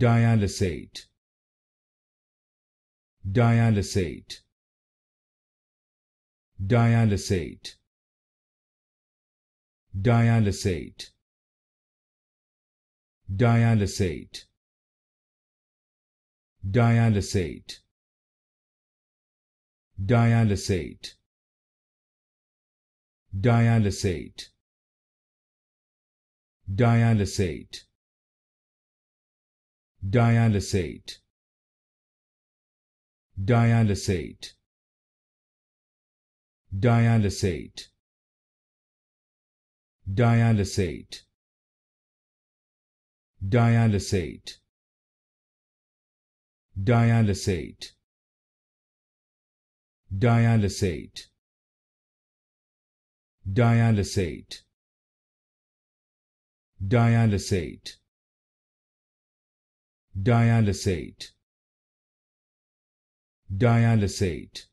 dialysate dialysate dialysate dialysate dialysate dialysate dialysate dialysate dialysate dialysate dialysate dialysate dialysate dialysate dialysate dialysate dialysate dialysate dialysate dialysate